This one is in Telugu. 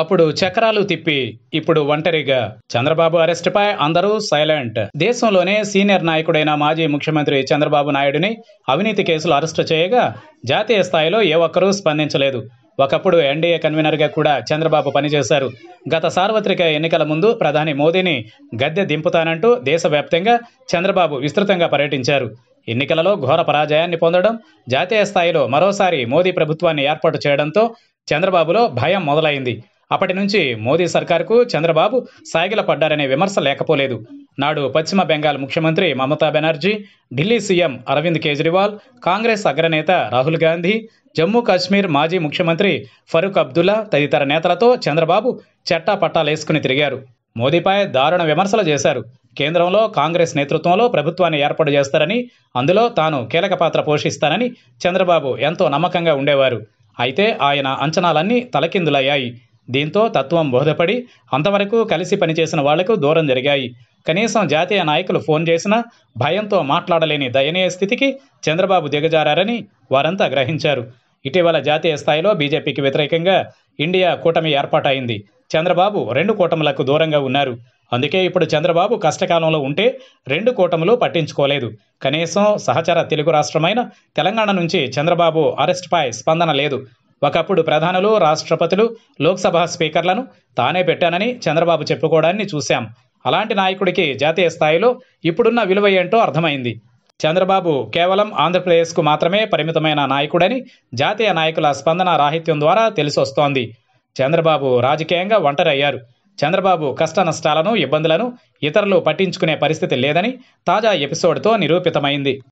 అప్పుడు చక్రాలు తిప్పి ఇప్పుడు ఒంటరిగా చంద్రబాబు అరెస్టుపై అందరూ సైలెంట్ దేశంలోనే సీనియర్ నాయకుడైన మాజీ ముఖ్యమంత్రి చంద్రబాబు నాయుడిని అవినీతి కేసులు అరెస్టు చేయగా జాతీయ స్థాయిలో ఏ ఒక్కరూ స్పందించలేదు ఒకప్పుడు ఎన్డీఏ కన్వీనర్గా కూడా చంద్రబాబు పనిచేశారు గత సార్వత్రిక ఎన్నికల ముందు ప్రధాని మోదీని గద్దె దింపుతానంటూ దేశవ్యాప్తంగా చంద్రబాబు విస్తృతంగా పర్యటించారు ఎన్నికలలో ఘోర పరాజయాన్ని పొందడం జాతీయ స్థాయిలో మరోసారి మోదీ ప్రభుత్వాన్ని ఏర్పాటు చేయడంతో చంద్రబాబులో భయం మొదలైంది అప్పటి నుంచి మోదీ సర్కారుకు చంద్రబాబు సాగిల పడ్డారనే విమర్శ లేకపోలేదు నాడు పశ్చిమ బెంగాల్ ముఖ్యమంత్రి మమతా బెనర్జీ ఢిల్లీ సీఎం అరవింద్ కేజ్రీవాల్ కాంగ్రెస్ అగ్రనేత రాహుల్ గాంధీ జమ్మూ కాశ్మీర్ మాజీ ముఖ్యమంత్రి ఫరూక్ అబ్దుల్లా తదితర నేతలతో చంద్రబాబు చెట్టా పట్టాలేసుకుని తిరిగారు మోదీపై దారుణ విమర్శలు చేశారు కేంద్రంలో కాంగ్రెస్ నేతృత్వంలో ప్రభుత్వాన్ని ఏర్పాటు చేస్తారని అందులో తాను కీలక పాత్ర పోషిస్తానని చంద్రబాబు ఎంతో నమ్మకంగా ఉండేవారు అయితే ఆయన అంచనాలన్నీ తలకిందులయ్యాయి దీంతో తత్వం బోధపడి అంతవరకు కలిసి పనిచేసిన వాళ్లకు దూరం జరిగాయి కనీసం జాతీయ నాయకులు ఫోన్ చేసినా భయంతో మాట్లాడలేని దయనీయ స్థితికి చంద్రబాబు దిగజారని వారంతా గ్రహించారు ఇటీవల జాతీయ స్థాయిలో బీజేపీకి వ్యతిరేకంగా ఇండియా కూటమి ఏర్పాటైంది చంద్రబాబు రెండు కూటములకు దూరంగా ఉన్నారు అందుకే ఇప్పుడు చంద్రబాబు కష్టకాలంలో ఉంటే రెండు కూటములు పట్టించుకోలేదు కనీసం సహచర తెలుగు రాష్ట్రమైన తెలంగాణ నుంచి చంద్రబాబు అరెస్ట్పై స్పందన లేదు ఒకప్పుడు ప్రధానులు రాష్ట్రపతులు లోక్సభ స్పీకర్లను తానే పెట్టానని చంద్రబాబు చెప్పుకోవడాన్ని చూశాం అలాంటి నాయకుడికి జాతీయ స్థాయిలో ఇప్పుడున్న విలువ ఏంటో అర్థమైంది చంద్రబాబు కేవలం ఆంధ్రప్రదేశ్కు మాత్రమే పరిమితమైన నాయకుడని జాతీయ నాయకుల స్పందన రాహిత్యం ద్వారా తెలిసొస్తోంది చంద్రబాబు రాజకీయంగా ఒంటరయ్యారు చంద్రబాబు కష్టనష్టాలను ఇబ్బందులను ఇతరులు పట్టించుకునే పరిస్థితి లేదని తాజా ఎపిసోడ్తో నిరూపితమైంది